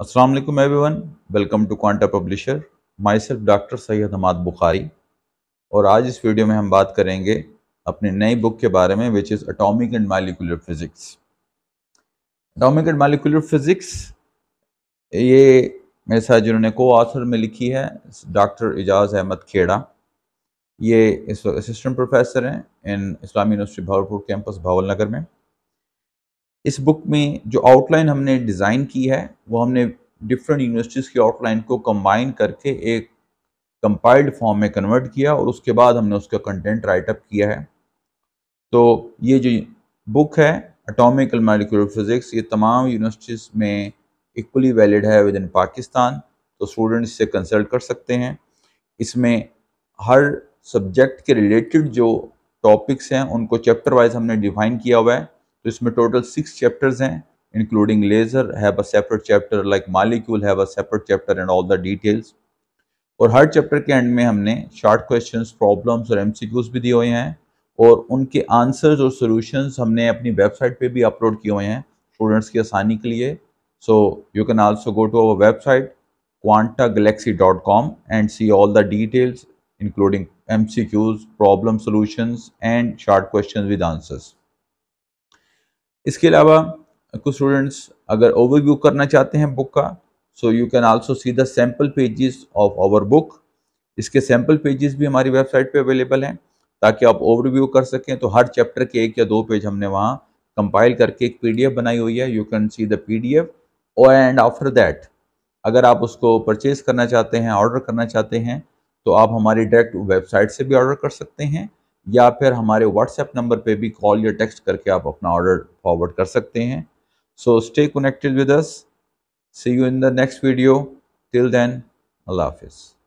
Assalamu alaikum everyone. Welcome to Quanta publisher Myself doctor Syed Hamad Bukhari और आज इस वीडियो में हम बात करेंगे अपने नई बुक के बारे में which is atomic and molecular physics atomic and molecular physics ये मेरे साथ जिन्होंने को आथर में लिखी है डॉक्टर एजाज अहमद खेड़ा ये इस असिस्टेंट प्रोफेसर हैं in Islamia university Bahawalpur campus Bahawalnagar में इस बुक में जो आउटलाइन हमने डिज़ाइन की है वो हमने डिफरेंट यूनिवर्सिटीज़ की आउटलाइन को कंबाइन करके एक कंपाइल्ड फॉर्म में कन्वर्ट किया और उसके बाद हमने उसका कंटेंट राइटअप किया है तो ये जो बुक है अटोमिकल मालिकुलर फिज़िक्स ये तमाम यूनिवर्सिटीज़ में इक्वली वैलिड है विद इन पाकिस्तान तो स्टूडेंट इससे कंसल्ट कर सकते हैं इसमें हर सब्जेक्ट के रिलेटेड जो टॉपिक्स हैं उनको चैप्टर वाइज हमने डिफाइन किया हुआ है तो इसमें टोटल सिक्स चैप्टर्स हैं including laser have a separate chapter like molecule have a separate chapter and all the details और हर चैप्टर के एंड में हमने शॉर्ट क्वेश्चंस प्रॉब्लम्स और एमसीक्यूज भी दिए हुए हैं और उनके आंसर्स और सॉल्यूशंस हमने अपनी वेबसाइट पे भी अपलोड किए हुए हैं स्टूडेंट्स की आसानी के लिए so you can also go to our website Quanta and see all the details including um problem solutions and short question with answers इसके अलावा कुछ स्टूडेंट्स अगर ओवरव्यू करना चाहते हैं बुक का so you can also see the sample pages of our book इसके sample pages भी हमारी वेबसाइट पे अवेलेबल हैं ताकि आप ओवरव्यू कर सकें तो हर चैप्टर के एक या दो पेज हमने वहाँ कंपाइल करके एक पीडीएफ बनाई हुई है you can see the PDF और एंड आफ्टर दैट अगर आप उसको परचेज करना चाहते हैं ऑर्डर करना चाहते हैं तो आप हमारी डायरेक्ट वेबसाइट से भी ऑर्डर कर सकते हैं या फिर हमारे व्हाट्सएप नंबर पे भी कॉल या टेक्स्ट करके आप अपना ऑर्डर फॉरवर्ड कर सकते हैं so stay connected with us see you in the next video till then अल्लाह हाफिज़